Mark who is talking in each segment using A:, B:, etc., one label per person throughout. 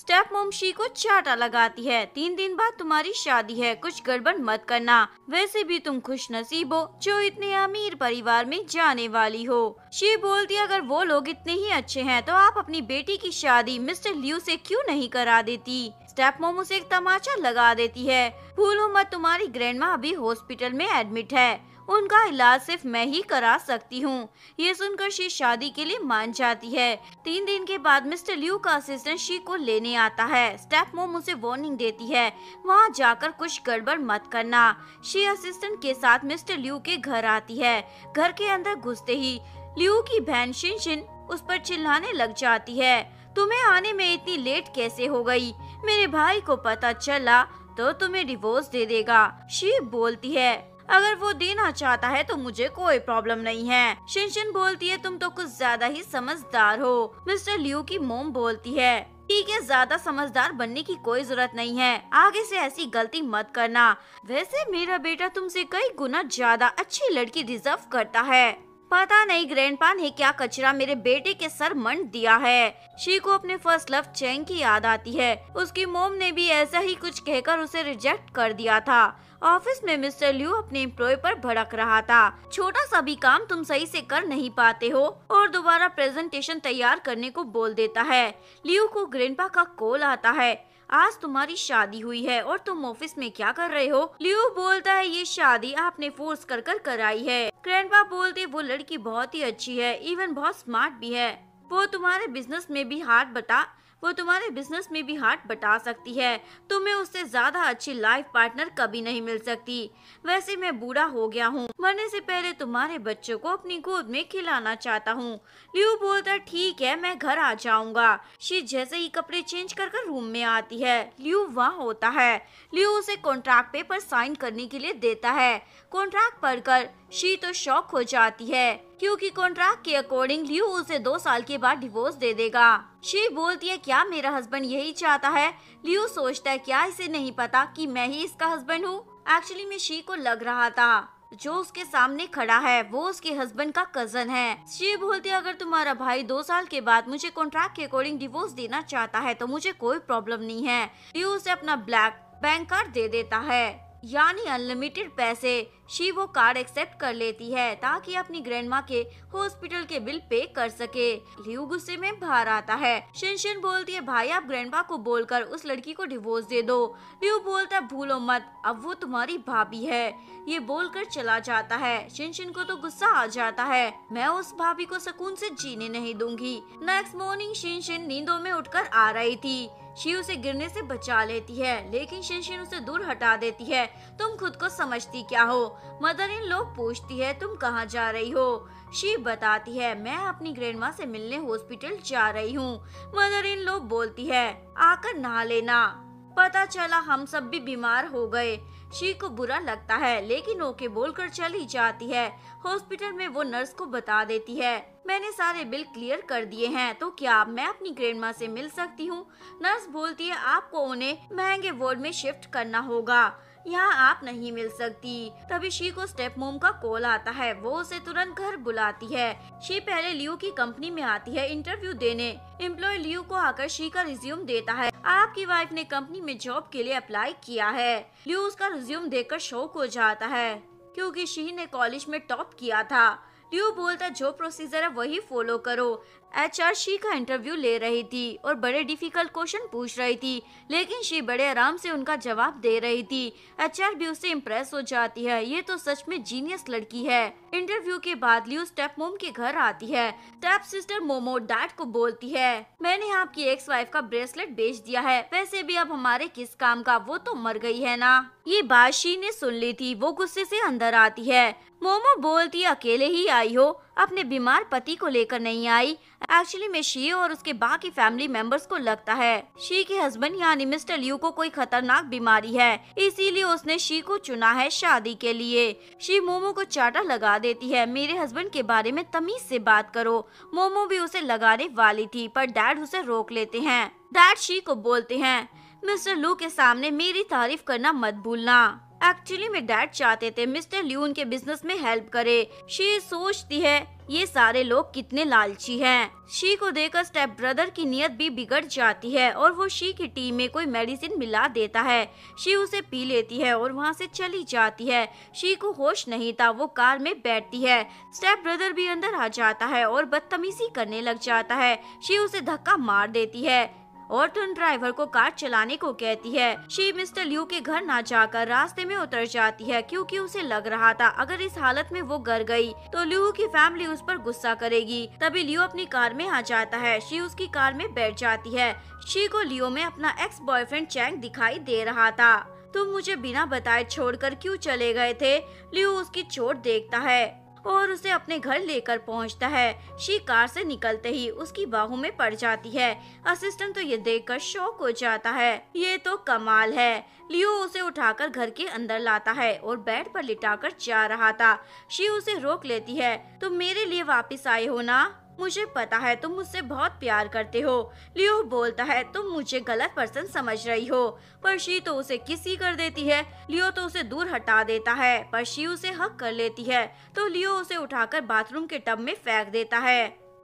A: Step मोम she को चाटा लगाती है तीन दिन बाद तुम्हारी शादी है कुछ गड़बड़ मत करना वैसे भी तुम खुश नसीब हो जो इतने अमीर परिवार में जाने वाली हो शी बोलती अगर वो लोग इतने ही अच्छे हैं तो आप अपनी बेटी की शादी मिस्टर लियू से क्यों नहीं करा देती स्टेप मोम उसे एक तमाचा लगा देती है भूलो मत तुम्हारी ग्रैंडमा अभी हॉस्पिटल में एडमिट है उनका इलाज सिर्फ मैं ही करा सकती हूँ ये सुनकर शी शादी के लिए मान जाती है तीन दिन के बाद मिस्टर ल्यू का असिस्टेंट शी को लेने आता है स्टेप मोम उसे वार्निंग देती है वहाँ जाकर कुछ गड़बड़ मत करना शी असिस्टेंट के साथ मिस्टर ल्यू के घर आती है घर के अंदर घुसते ही ल्यू की बहन शिन शिन उस पर चिल्लाने लग जाती है तुम्हें आने में इतनी लेट कैसे हो गई मेरे भाई को पता चला तो तुम्हें डिवोर्स दे देगा शी बोलती है अगर वो देना चाहता है तो मुझे कोई प्रॉब्लम नहीं है शिनशिन बोलती है तुम तो कुछ ज्यादा ही समझदार हो मिस्टर लियो की मोम बोलती है ठीक है ज्यादा समझदार बनने की कोई जरूरत नहीं है आगे से ऐसी गलती मत करना वैसे मेरा बेटा तुमसे कई गुना ज्यादा अच्छी लड़की डिजर्व करता है पता नहीं ग्रैंडपा ने क्या कचरा मेरे बेटे के सर मंड दिया है शी को अपने फर्स्ट लव चैंग की याद आती है उसकी मोम ने भी ऐसा ही कुछ कहकर उसे रिजेक्ट कर दिया था ऑफिस में मिस्टर ल्यू अपने एम्प्लॉय पर भड़क रहा था छोटा सा भी काम तुम सही से कर नहीं पाते हो और दोबारा प्रेजेंटेशन तैयार करने को बोल देता है ल्यू को ग्रैंडपा का कॉल आता है आज तुम्हारी शादी हुई है और तुम ऑफिस में क्या कर रहे हो लियो बोलता है ये शादी आपने फोर्स कर कर कराई है ग्रैंडपा बोलते वो लड़की बहुत ही अच्छी है इवन बहुत स्मार्ट भी है वो तुम्हारे बिजनेस में भी हाथ बटा वो तुम्हारे बिजनेस में भी हाथ बटा सकती है तुम्हें उससे ज़्यादा अच्छी लाइफ पार्टनर कभी नहीं मिल सकती वैसे मैं बूढ़ा हो गया हूँ मरने से पहले तुम्हारे बच्चों को अपनी गोद में खिलाना चाहता हूँ लियू बोलता ठीक है मैं घर आ जाऊँगा शी जैसे ही कपड़े चेंज कर कर रूम में आती है लियू वहाँ होता है लियू उसे कॉन्ट्रैक्ट पेपर साइन करने के लिए देता है कॉन्ट्रैक्ट पढ़कर शी तो शौक हो जाती है क्योंकि कॉन्ट्रैक्ट के अकॉर्डिंग लियू उसे दो साल के बाद डिवोर्स दे देगा शिव बोलती है क्या मेरा हस्बैंड यही चाहता है लियू सोचता है क्या इसे नहीं पता कि मैं ही इसका हस्बैंड हूँ एक्चुअली में शी को लग रहा था जो उसके सामने खड़ा है वो उसके हस्बैंड का कजन है शिव बोलती है अगर तुम्हारा भाई दो साल के बाद मुझे कॉन्ट्रैक्ट के अकॉर्डिंग डिवोर्स देना चाहता है तो मुझे कोई प्रॉब्लम नहीं है लियो उसे अपना ब्लैक बैंक कार्ड दे देता है यानी अनलिमिटेड पैसे शी वो कार्ड एक्सेप्ट कर लेती है ताकि अपनी ग्रैंड के हॉस्पिटल के बिल पे कर सके लियू गुस्से में बाहर आता है शिनशिन बोलती है भाई आप ग्रैंड को बोलकर उस लड़की को डिवोर्स दे दो लियू बोलता है भूलो मत अब वो तुम्हारी भाभी है ये बोलकर चला जाता है शिनशिन को तो गुस्सा आ जाता है मैं उस भाभी को सुकून ऐसी जीने नहीं दूंगी नेक्स्ट मॉर्निंग शिनशिन नींदों में उठकर आ रही थी शी उसे गिरने से बचा लेती है लेकिन शिनशिन उसे दूर हटा देती है तुम खुद को समझती क्या हो मदर इन लोग पूछती है तुम कहाँ जा रही हो शिव बताती है मैं अपनी ग्रैंड माँ से मिलने हॉस्पिटल जा रही हूँ मदर इन लोग बोलती है आकर नहा लेना पता चला हम सब भी बीमार हो गए शी को बुरा लगता है लेकिन ओके बोलकर चली जाती है हॉस्पिटल में वो नर्स को बता देती है मैंने सारे बिल क्लियर कर दिए हैं तो क्या मैं अपनी ग्रैंड माँ से मिल सकती हूँ नर्स बोलती है आपको उन्हें महंगे वार्ड में शिफ्ट करना होगा यहाँ आप नहीं मिल सकती तभी शी को स्टेप मोम का कॉल आता है वो उसे तुरंत घर बुलाती है शी पहले लियू की कंपनी में आती है इंटरव्यू देने एम्प्लॉय लियो को आकर शी का रिज्यूम देता है आपकी वाइफ ने कंपनी में जॉब के लिए अप्लाई किया है लियो उसका रिज्यूम देखकर शौक हो जाता है क्यूँकी शी ने कॉलेज में टॉप किया था लियो बोलता जो प्रोसीजर है वही फॉलो करो एच शी का इंटरव्यू ले रही थी और बड़े डिफिकल्ट क्वेश्चन पूछ रही थी लेकिन शी बड़े आराम से उनका जवाब दे रही थी आर भी उससे इम्प्रेस हो जाती है ये तो सच में जीनियस लड़की है इंटरव्यू के बाद लियो स्टेप मोम के घर आती है स्टेप सिस्टर मोमो डैड को बोलती है मैंने आपकी एक्स वाइफ का ब्रेसलेट बेच दिया है वैसे भी अब हमारे किस काम का वो तो मर गयी है ना ये बात शी ने सुन ली थी वो गुस्से ऐसी अंदर आती है मोमो बोलती अकेले ही आई हो अपने बीमार पति को लेकर नहीं आई एक्चुअली में शी और उसके बाकी फैमिली मेंबर्स को लगता है शी के हस्बैंड यानी मिस्टर लियू को कोई खतरनाक बीमारी है इसीलिए उसने शी को चुना है शादी के लिए शी मोमो को चाटा लगा देती है मेरे हस्बैंड के बारे में तमीज से बात करो मोमो भी उसे लगाने वाली थी पर डैड उसे रोक लेते हैं डैड शी को बोलते हैं मिस्टर लू के सामने मेरी तारीफ करना मत भूलना एक्चुअली मेरे डैड चाहते थे मिस्टर ल्यू उनके बिजनेस में हेल्प करे शी सोचती है ये सारे लोग कितने लालची हैं। शी को देखकर स्टेप ब्रदर की नियत भी बिगड़ जाती है और वो शी की टीम में कोई मेडिसिन मिला देता है शी उसे पी लेती है और वहाँ से चली जाती है शी को होश नहीं था वो कार में बैठती है स्टेप ब्रदर भी अंदर आ जाता है और बदतमीजी करने लग जाता है शी उसे धक्का मार देती है और तुम ड्राइवर को कार चलाने को कहती है शी मिस्टर ल्यू के घर ना जाकर रास्ते में उतर जाती है क्योंकि उसे लग रहा था अगर इस हालत में वो घर गई तो ल्यू की फैमिली उस पर गुस्सा करेगी तभी लियो अपनी कार में आ जाता है शी उसकी कार में बैठ जाती है शी को लियो में अपना एक्स बॉयफ्रेंड चैंग दिखाई दे रहा था तुम मुझे बिना बताए छोड़कर क्यों चले गए थे लियो उसकी चोट देखता है और उसे अपने घर लेकर पहुंचता है शी कार से निकलते ही उसकी बाहू में पड़ जाती है असिस्टेंट तो ये देखकर शौक हो जाता है ये तो कमाल है लियो उसे उठाकर घर के अंदर लाता है और बेड पर लिटाकर जा रहा था शी उसे रोक लेती है तुम तो मेरे लिए वापस आए हो ना मुझे पता है तुम मुझसे बहुत प्यार करते हो लियो बोलता है तुम मुझे गलत पर्सन समझ रही हो पर शी तो उसे किसी कर देती है लियो तो उसे दूर हटा देता है पर शी उसे हक कर लेती है तो लियो उसे उठाकर बाथरूम के टब में फेंक देता है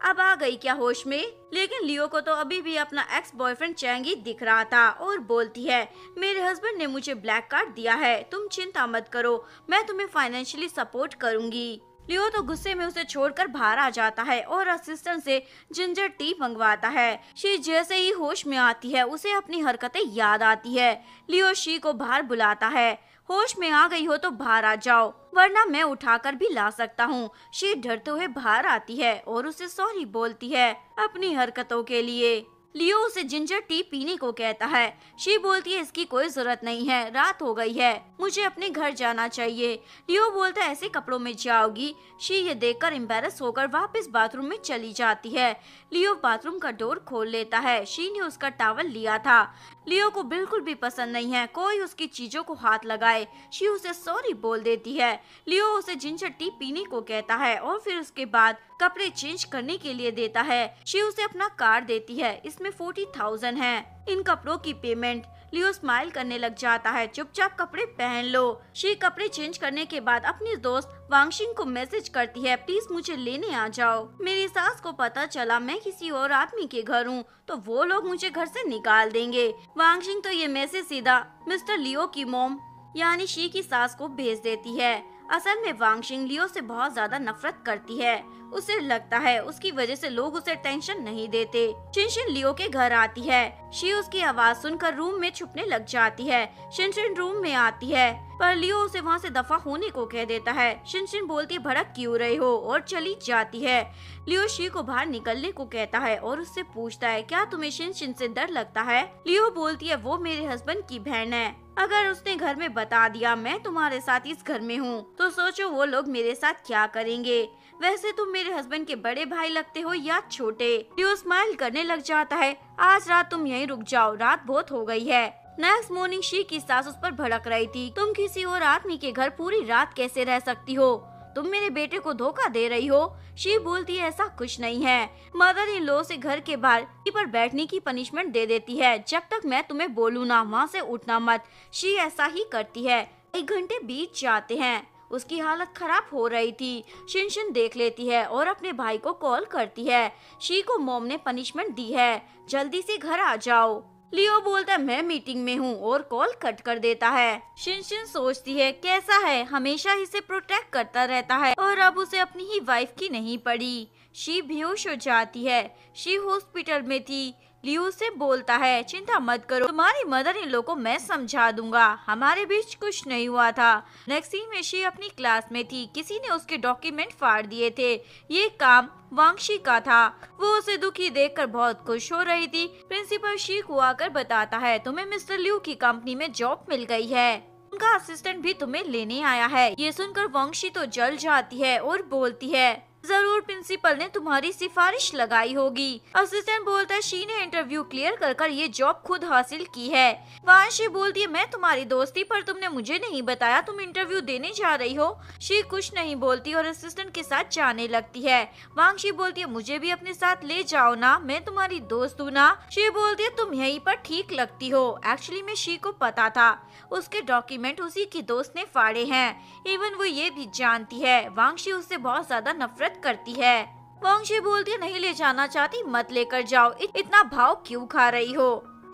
A: अब आ गई क्या होश में लेकिन लियो को तो अभी भी अपना एक्स बॉयफ्रेंड चैंगी दिख रहा था और बोलती है मेरे हस्बैंड ने मुझे ब्लैक कार्ड दिया है तुम चिंता मत करो मैं तुम्हें फाइनेंशियली सपोर्ट करूंगी लियो तो गुस्से में उसे छोड़कर बाहर आ जाता है और असिस्टेंट से जिंजर टी मंगवाता है शी जैसे ही होश में आती है उसे अपनी हरकतें याद आती है लियो शी को बाहर बुलाता है होश में आ गई हो तो बाहर आ जाओ वरना मैं उठाकर भी ला सकता हूँ शी डरते हुए बाहर आती है और उसे सॉरी बोलती है अपनी हरकतों के लिए लियो उसे जिंजर टी पीने को कहता है शी बोलती है इसकी कोई जरूरत नहीं है रात हो गई है मुझे अपने घर जाना चाहिए लियो बोलता है ऐसे कपड़ों में जाओगी शी ये देखकर कर होकर वापस बाथरूम में चली जाती है लियो बाथरूम का डोर खोल लेता है शी ने उसका टावल लिया था लियो को बिल्कुल भी पसंद नहीं है कोई उसकी चीजों को हाथ लगाए शी उसे सॉरी बोल देती है लियो उसे जिंजर टी पीने को कहता है और फिर उसके बाद कपड़े चेंज करने के लिए देता है शी उसे अपना कार्ड देती है इसमें फोर्टी थाउजेंड है इन कपड़ों की पेमेंट लियो स्माइल करने लग जाता है चुपचाप कपड़े पहन लो शी कपड़े चेंज करने के बाद अपनी दोस्त वांगशिंग को मैसेज करती है प्लीज मुझे लेने आ जाओ मेरी सास को पता चला मैं किसी और आदमी के घर हूँ तो वो लोग मुझे घर से निकाल देंगे वांगशिंग तो ये मैसेज सीधा मिस्टर लियो की मोम यानी शी की सास को भेज देती है असल में वांगशिंग लियो से बहुत ज्यादा नफरत करती है उसे लगता है उसकी वजह से लोग उसे टेंशन नहीं देते शिनशिन लियो के घर आती है शी उसकी आवाज सुनकर रूम में छुपने लग जाती है शिनशिन रूम में आती है पर लियो उसे वहाँ से दफा होने को कह देता है शिनशिन बोलती भड़क क्यों रहे हो और चली जाती है लियो शी को बाहर निकलने को कहता है और उससे पूछता है क्या तुम्हें शिनशिन से डर लगता है लियो बोलती है वो मेरे हस्बैंड की बहन है अगर उसने घर में बता दिया मैं तुम्हारे साथ इस घर में हूँ तो सोचो वो लोग मेरे साथ क्या करेंगे वैसे तुम तो मेरे हस्बैंड के बड़े भाई लगते हो या छोटे ड्यू स्माइल करने लग जाता है आज रात तुम यहीं रुक जाओ रात बहुत हो गई है नेक्स्ट मॉर्निंग शी की सास उस पर भड़क रही थी तुम किसी और आदमी के घर पूरी रात कैसे रह सकती हो तुम मेरे बेटे को धोखा दे रही हो शी बोलती है ऐसा कुछ नहीं है मदर इन लो से घर के बाहर पर बैठने की पनिशमेंट दे देती है जब तक मैं तुम्हें बोलूँ ना वहाँ से उठना मत शी ऐसा ही करती है एक घंटे बीत जाते हैं उसकी हालत खराब हो रही थी शिनशिन देख लेती है और अपने भाई को कॉल करती है शी को मोम ने पनिशमेंट दी है जल्दी से घर आ जाओ लियो बोलता है मैं मीटिंग में हूँ और कॉल कट कर देता है शिनशिन सोचती है कैसा है हमेशा इसे प्रोटेक्ट करता रहता है और अब उसे अपनी ही वाइफ की नहीं पड़ी शी बेहोश हो जाती है शी हॉस्पिटल में थी लियो से बोलता है चिंता मत करो तुम्हारी मदर इन लोगों को मैं समझा दूंगा हमारे बीच कुछ नहीं हुआ था नेक्सी में शी अपनी क्लास में थी किसी ने उसके डॉक्यूमेंट फाड़ दिए थे ये काम वांगशी का था वो उसे दुखी देखकर बहुत खुश हो रही थी प्रिंसिपल शी को आकर बताता है तुम्हे मिस्टर लियू की कंपनी में जॉब मिल गयी है उनका असिस्टेंट भी तुम्हें लेने आया है ये सुनकर वंशी तो जल जाती है और बोलती है जरूर प्रिंसिपल ने तुम्हारी सिफारिश लगाई होगी असिस्टेंट बोलता है शी ने इंटरव्यू क्लियर कर कर ये जॉब खुद हासिल की है वांशी बोलती है मैं तुम्हारी दोस्ती पर तुमने मुझे नहीं बताया तुम इंटरव्यू देने जा रही हो शी कुछ नहीं बोलती और असिस्टेंट के साथ जाने लगती है वांशी बोलती है मुझे भी अपने साथ ले जाओ ना मैं तुम्हारी दोस्त हूँ ना शी बोलती है तुम यहीं पर ठीक लगती हो एक्चुअली में शी को पता था उसके डॉक्यूमेंट उसी के दोस्त ने फाड़े हैं इवन वो ये भी जानती है वांगशी उससे बहुत ज्यादा नफरत मदद करती है वंशी बोलती नहीं ले जाना चाहती मत लेकर जाओ इतना भाव क्यों खा रही हो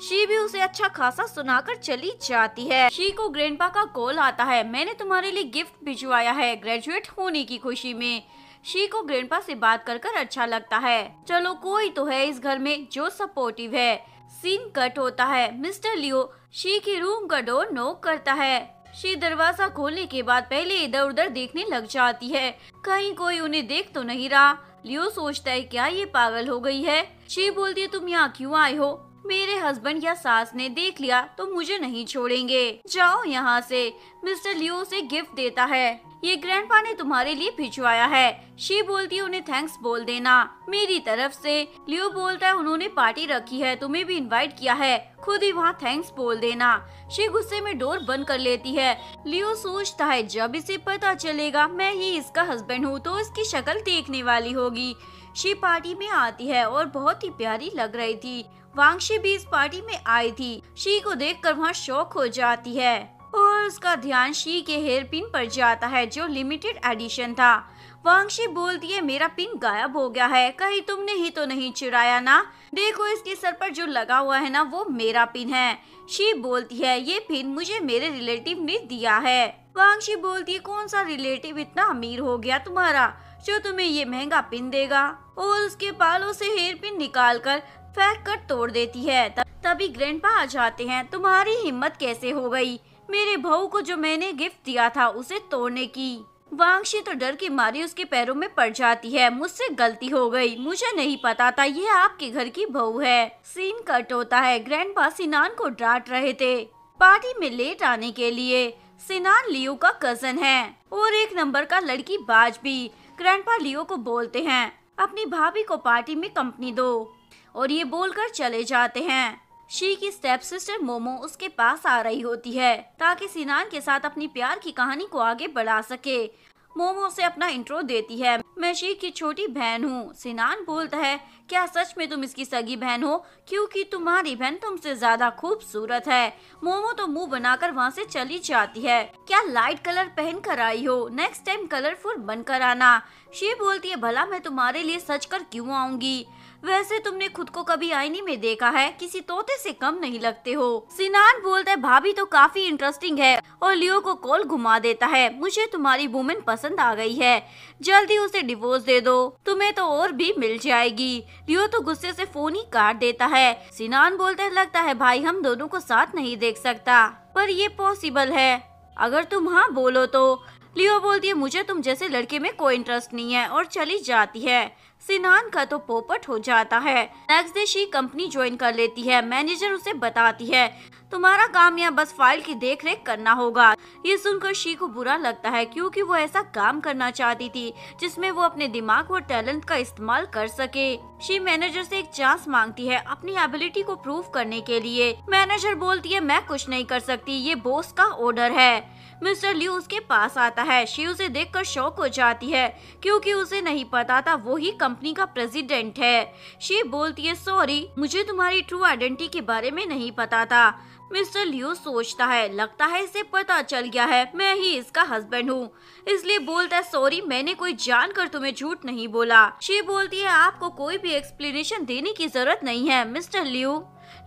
A: शी भी उसे अच्छा खासा सुनाकर चली जाती है शी को ग्रैंडपा का कॉल आता है मैंने तुम्हारे लिए गिफ्ट भिजवाया है ग्रेजुएट होने की खुशी में शी को ग्रैंडपा से बात कर कर अच्छा लगता है चलो कोई तो है इस घर में जो सपोर्टिव है सीन कट होता है मिस्टर लियो शी की रूम का डोर नोक करता है शी दरवाजा खोलने के बाद पहले इधर उधर देखने लग जाती है कहीं कोई उन्हें देख तो नहीं रहा लियो सोचता है क्या ये पागल हो गई है शी बोलती है तुम यहाँ क्यों आए हो मेरे हस्बैंड या सास ने देख लिया तो मुझे नहीं छोड़ेंगे जाओ यहाँ से मिस्टर लियो उसे गिफ्ट देता है ये ग्रैंडपा ने तुम्हारे लिए भिजवाया है शी बोलती है उन्हें थैंक्स बोल देना मेरी तरफ से लियो बोलता है उन्होंने पार्टी रखी है तुम्हें भी इनवाइट किया है खुद ही वहाँ थैंक्स बोल देना शी गुस्से में डोर बंद कर लेती है लियो सोचता है जब इसे पता चलेगा मैं ही इसका हस्बैंड हूँ तो इसकी शक्ल देखने वाली होगी शी पार्टी में आती है और बहुत ही प्यारी लग रही थी वांगशी भी इस पार्टी में आई थी शी को देखकर वहाँ शौक हो जाती है और उसका ध्यान शी के हेयर पिन पर जाता है जो लिमिटेड एडिशन था वांगशी बोलती है मेरा पिन गायब हो गया है कहीं तुमने ही तो नहीं चुराया ना देखो इसके सर पर जो लगा हुआ है ना वो मेरा पिन है शी बोलती है ये पिन मुझे मेरे रिलेटिव ने दिया है वांगशी बोलती है कौन सा रिलेटिव इतना अमीर हो गया तुम्हारा जो तुम्हें ये महंगा पिन देगा और उसके बालों से हेयर पिन निकाल कर फेंक कर तोड़ देती है तभी ग्रैंडपा आ जाते हैं तुम्हारी हिम्मत कैसे हो गई मेरे बहू को जो मैंने गिफ्ट दिया था उसे तोड़ने की वांगशी तो डर के मारे उसके पैरों में पड़ जाती है मुझसे गलती हो गई मुझे नहीं पता था यह आपके घर की बहू है सीन कट होता है ग्रैंड सिनान को डांट रहे थे पार्टी में लेट आने के लिए सिनान लियो का कजन है और एक नंबर का लड़की बाज भी पा लियो को बोलते हैं अपनी भाभी को पार्टी में कंपनी दो और ये बोलकर चले जाते हैं शी की स्टेप सिस्टर मोमो उसके पास आ रही होती है ताकि सिनान के साथ अपनी प्यार की कहानी को आगे बढ़ा सके मोमो उसे अपना इंट्रो देती है मैं शी की छोटी बहन हूँ सिनान बोलता है क्या सच में तुम इसकी सगी बहन हो क्योंकि तुम्हारी बहन तुमसे ज्यादा खूबसूरत है मोमो तो मुंह बनाकर वहाँ से चली जाती है क्या लाइट कलर पहन कर आई हो नेक्स्ट टाइम कलरफुल बनकर आना शी बोलती है भला मैं तुम्हारे लिए सच कर क्यूँ आऊंगी वैसे तुमने खुद को कभी आईनी में देखा है किसी तोते से कम नहीं लगते हो सिनान बोलते भाभी तो काफी इंटरेस्टिंग है और लियो को कॉल घुमा देता है मुझे तुम्हारी वुमेन पसंद आ गई है जल्दी उसे डिवोर्स दे दो तुम्हें तो और भी मिल जाएगी लियो तो गुस्से से फोन ही काट देता है सिनान बोलते लगता है भाई हम दोनों को साथ नहीं देख सकता पर ये पॉसिबल है अगर तुम हाँ बोलो तो लियो बोलती है मुझे तुम जैसे लड़के में कोई इंटरेस्ट नहीं है और चली जाती है सिनान का तो पोपट हो जाता है next day Xi company join कर लेती है मैनेजर उसे बताती है तुम्हारा काम यहाँ बस फाइल की देखरेख करना होगा ये सुनकर शी को बुरा लगता है क्योंकि वो ऐसा काम करना चाहती थी जिसमें वो अपने दिमाग और टैलेंट का इस्तेमाल कर सके शी मैनेजर से एक चांस मांगती है अपनी एबिलिटी को प्रूव करने के लिए मैनेजर बोलती है मैं कुछ नहीं कर सकती ये बोस का ऑर्डर है मिस्टर लियू उसके पास आता है शी उसे कर शौक हो जाती है क्यूँकी उसे नहीं पता था वो ही कंपनी का प्रेसिडेंट है शी बोलती है सॉरी मुझे तुम्हारी ट्रू आइडेंटिटी के बारे में नहीं पता था मिस्टर लियो सोचता है लगता है इसे पता चल गया है मैं ही इसका हस्बैंड हूँ इसलिए बोलता है सॉरी मैंने कोई जानकर तुम्हें झूठ नहीं बोला शी बोलती है आपको कोई भी एक्सप्लेनेशन देने की जरूरत नहीं है मिस्टर लियो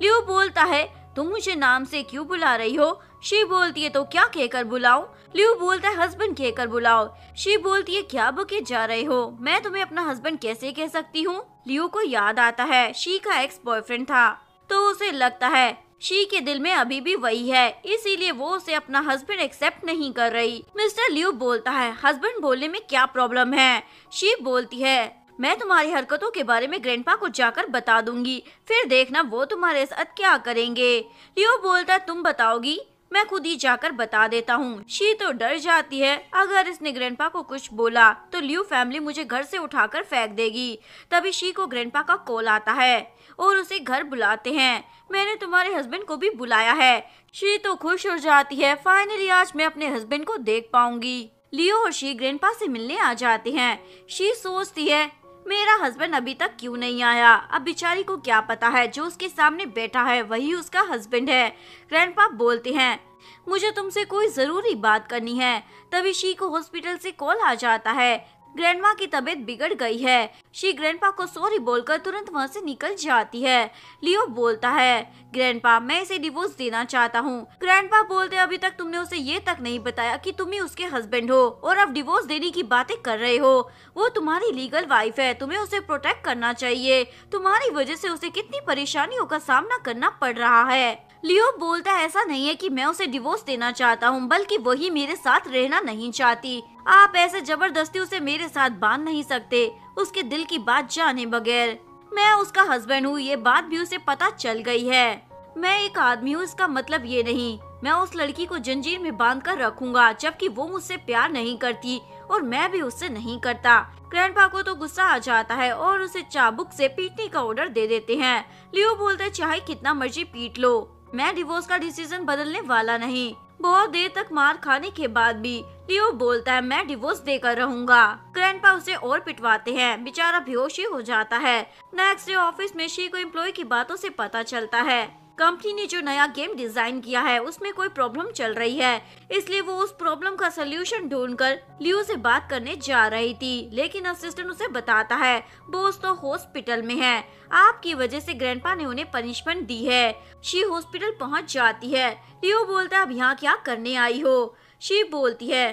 A: लियो बोलता है तुम मुझे नाम से क्यों बुला रही हो शी बोलती है तो क्या कहकर बुलाऊं? लियो बोलता है हस्बैंड कहकर बुलाओ शी बोलती है क्या बके जा रहे हो मैं तुम्हें अपना हस्बैंड कैसे कह सकती हूँ लियो को याद आता है शी का एक्स बॉयफ्रेंड था तो उसे लगता है शी के दिल में अभी भी वही है इसीलिए वो उसे अपना हस्बैंड एक्सेप्ट नहीं कर रही मिस्टर लिव बोलता है हस्बैंड बोलने में क्या प्रॉब्लम है शी बोलती है मैं तुम्हारी हरकतों के बारे में ग्रैंडपा को जाकर बता दूंगी फिर देखना वो तुम्हारे साथ क्या करेंगे लियो बोलता है तुम बताओगी मैं खुद ही जाकर बता देता हूँ शी तो डर जाती है अगर इसने ग्रैंडपा को कुछ बोला तो ल्यू फैमिली मुझे घर से उठाकर फेंक देगी तभी शी को ग्रैंडपा का कॉल आता है और उसे घर बुलाते हैं मैंने तुम्हारे हस्बैंड को भी बुलाया है शी तो खुश हो जाती है फाइनली आज मैं अपने हस्बैंड को देख पाऊंगी लियो और शी पा से मिलने आ जाते हैं शी सोचती है मेरा हस्बैंड अभी तक क्यों नहीं आया अब बिचारी को क्या पता है जो उसके सामने बैठा है वही उसका हस्बैंड है ग्रैंडपा बोलते हैं मुझे तुमसे कोई ज़रूरी बात करनी है तभी शी को हॉस्पिटल से कॉल आ जाता है ग्रैंडमा की तबीयत बिगड़ गई है शी ग्रैंडपा को सॉरी बोलकर तुरंत वहाँ से निकल जाती है लियो बोलता है ग्रैंडपा मैं इसे डिवोर्स देना चाहता हूँ ग्रैंडपा बोलते अभी तक तुमने उसे ये तक नहीं बताया कि तुम ही उसके हस्बैंड हो और अब डिवोर्स देने की बातें कर रहे हो वो तुम्हारी लीगल वाइफ है तुम्हें उसे प्रोटेक्ट करना चाहिए तुम्हारी वजह से उसे कितनी परेशानियों का सामना करना पड़ रहा है लियो बोलता है ऐसा नहीं है कि मैं उसे डिवोर्स देना चाहता हूँ बल्कि वही मेरे साथ रहना नहीं चाहती आप ऐसे जबरदस्ती उसे मेरे साथ बांध नहीं सकते उसके दिल की बात जाने बगैर मैं उसका हस्बैंड हूँ ये बात भी उसे पता चल गई है मैं एक आदमी हूँ इसका मतलब ये नहीं मैं उस लड़की को जंजीर में बांध कर रखूंगा जबकि वो मुझसे प्यार नहीं करती और मैं भी उससे नहीं करता ग्रैंडपा को तो गुस्सा आ जाता है और उसे चाबुक से पीटने का ऑर्डर दे देते हैं लियो बोलते चाहे कितना मर्जी पीट लो मैं डिवोर्स का डिसीजन बदलने वाला नहीं बहुत देर तक मार खाने के बाद भी लियो बोलता है मैं डिवोर्स देकर रहूंगा ग्रैंडपा उसे और पिटवाते हैं बेचारा बेहोशी हो जाता है नेक्स्ट डे ऑफिस में शी को एम्प्लॉय की बातों से पता चलता है कंपनी ने जो नया गेम डिजाइन किया है उसमें कोई प्रॉब्लम चल रही है इसलिए वो उस प्रॉब्लम का सोल्यूशन ढूंढकर लियो से बात करने जा रही थी लेकिन असिस्टेंट उसे बताता है बोस तो हॉस्पिटल में है आपकी वजह से ग्रैंडपा ने उन्हें पनिशमेंट दी है शी हॉस्पिटल पहुंच जाती है लियो बोलता है अब यहाँ क्या करने आई हो शी बोलती है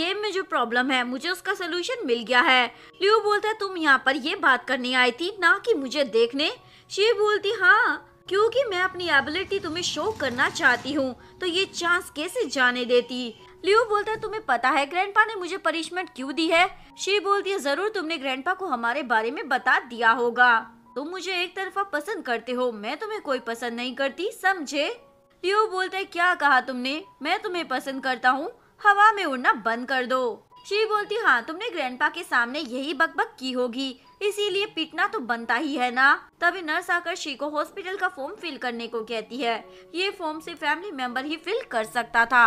A: गेम में जो प्रॉब्लम है मुझे उसका सोल्यूशन मिल गया है लियो बोलता है तुम यहाँ पर ये बात करने आई थी ना कि मुझे देखने शी बोलती हाँ क्योंकि मैं अपनी एबिलिटी तुम्हें शो करना चाहती हूँ तो ये चांस कैसे जाने देती लियो बोलता है तुम्हें पता है ग्रैंडपा ने मुझे पनिशमेंट क्यों दी है शी बोलती है जरूर तुमने ग्रैंडपा को हमारे बारे में बता दिया होगा तुम मुझे एक तरफा पसंद करते हो मैं तुम्हें कोई पसंद नहीं करती समझे लियो बोलते है क्या कहा तुमने मैं तुम्हें पसंद करता हूँ हवा में उड़ना बंद कर दो शी बोलती हाँ तुमने ग्रैंडपा के सामने यही बकबक की होगी इसीलिए पीटना तो बनता ही है ना तभी नर्स आकर शी को हॉस्पिटल का फॉर्म फिल करने को कहती है ये फॉर्म से फैमिली मेंबर ही फिल कर सकता था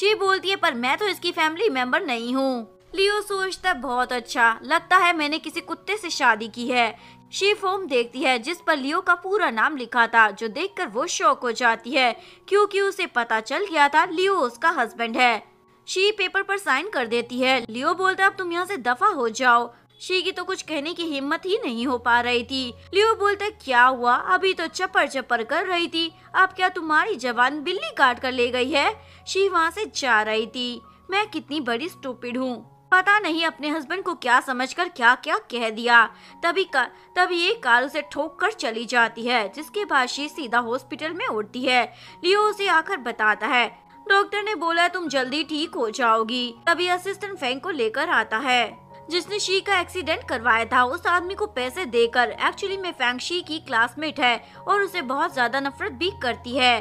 A: शी बोलती है पर मैं तो इसकी फैमिली मेंबर नहीं हूँ लियो सोचता बहुत अच्छा लगता है मैंने किसी कुत्ते से शादी की है शी फॉर्म देखती है जिस पर लियो का पूरा नाम लिखा था जो देखकर वो शौक हो जाती है क्योंकि उसे पता चल गया था लियो उसका हस्बैंड है शी पेपर पर साइन कर देती है लियो बोलता अब तुम यहाँ से दफा हो जाओ शी की तो कुछ कहने की हिम्मत ही नहीं हो पा रही थी लियो बोलता क्या हुआ अभी तो चपर चपर कर रही थी अब क्या तुम्हारी जवान बिल्ली काट कर ले गई है शी वहाँ से जा रही थी मैं कितनी बड़ी स्टूपिड हूँ पता नहीं अपने हस्बैंड को क्या समझकर क्या क्या कह दिया तभी का, तभी एक कार उसे ठोक कर चली जाती है जिसके बाद शी सीधा हॉस्पिटल में उड़ती है लियो उसे आकर बताता है डॉक्टर ने बोला तुम जल्दी ठीक हो जाओगी तभी असिस्टेंट फैंक को लेकर आता है जिसने शी का एक्सीडेंट करवाया था उस आदमी को पैसे देकर एक्चुअली में फैंग शी की क्लासमेट है और उसे बहुत ज्यादा नफरत भी करती है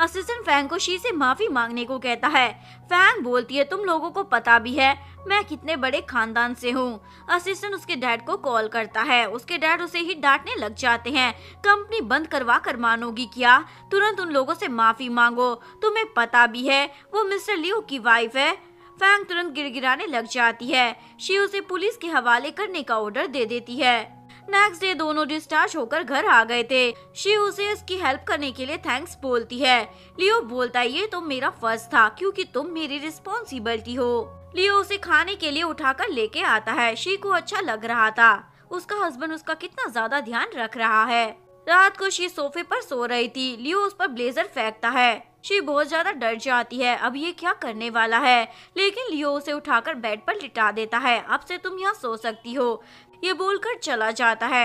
A: असिस्टेंट फैंग को शी से माफी मांगने को कहता है फैंग बोलती है तुम लोगों को पता भी है मैं कितने बड़े खानदान से हूँ असिस्टेंट उसके डैड को कॉल करता है उसके डैड उसे ही डांटने लग जाते हैं कंपनी बंद करवा कर मानोगी क्या तुरंत उन लोगों से माफी मांगो तुम्हें पता भी है वो मिस्टर लियो की वाइफ है फैंग तुरंत गिरगिराने लग जाती है शी उसे पुलिस के हवाले करने का ऑर्डर दे देती है नेक्स्ट डे दोनों डिस्चार्ज होकर घर आ गए थे शी उसे उसकी हेल्प करने के लिए थैंक्स बोलती है लियो बोलता है ये तो मेरा फर्ज था क्यूँकी तुम मेरी रिस्पॉन्सिबिलिटी हो लियो उसे खाने के लिए उठाकर लेके आता है शी को अच्छा लग रहा था उसका हस्बैंड उसका कितना ज्यादा ध्यान रख रहा है रात को शी सोफे पर सो रही थी लियो उस पर ब्लेजर फेंकता है शी बहुत ज़्यादा डर जाती है अब ये क्या करने वाला है लेकिन लियो उसे उठाकर बेड पर लिटा देता है अब से तुम यहाँ सो सकती हो ये बोलकर चला जाता है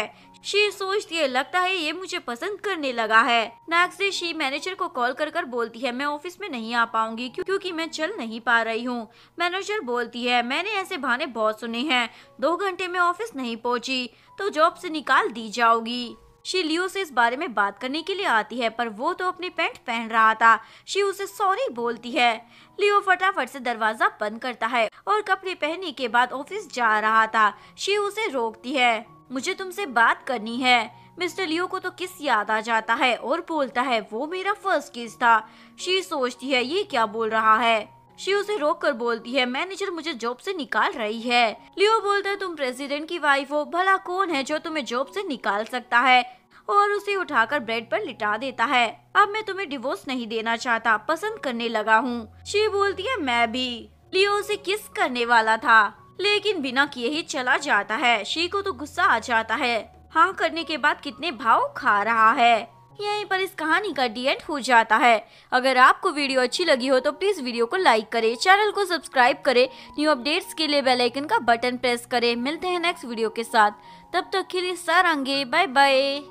A: शी सोचती है लगता है ये मुझे पसंद करने लगा है नेक्स्ट डे शी मैनेजर को कॉल कर कर बोलती है मैं ऑफिस में नहीं आ पाऊंगी क्योंकि मैं चल नहीं पा रही हूँ मैनेजर बोलती है मैंने ऐसे बहाने बहुत सुने हैं दो घंटे में ऑफिस नहीं पहुँची तो जॉब से निकाल दी जाओगी शी लियो से इस बारे में बात करने के लिए आती है पर वो तो अपनी पैंट पहन रहा था शी उसे सॉरी बोलती है लियो फटाफट से दरवाजा बंद करता है और कपड़े पहनने के बाद ऑफिस जा रहा था शी उसे रोकती है मुझे तुमसे बात करनी है मिस्टर लियो को तो किस याद आ जाता है और बोलता है वो मेरा फर्स्ट किस था शी सोचती है ये क्या बोल रहा है शी उसे रोक कर बोलती है मैनेजर मुझे जॉब से निकाल रही है लियो बोलता है तुम प्रेसिडेंट की वाइफ हो भला कौन है जो तुम्हें जॉब से निकाल सकता है और उसे उठाकर ब्रेड पर लिटा देता है अब मैं तुम्हें डिवोर्स नहीं देना चाहता पसंद करने लगा हूँ शिव बोलती है मैं भी लियो उसे किस करने वाला था लेकिन बिना किए ही चला जाता है शी को तो गुस्सा आ जाता है हाँ करने के बाद कितने भाव खा रहा है यहीं पर इस कहानी का डी एंड हो जाता है अगर आपको वीडियो अच्छी लगी हो तो प्लीज वीडियो को लाइक करें चैनल को सब्सक्राइब करें न्यू अपडेट्स के लिए बेल आइकन का बटन प्रेस करें मिलते हैं नेक्स्ट वीडियो के साथ तब तक के लिए अंगे बाय बाय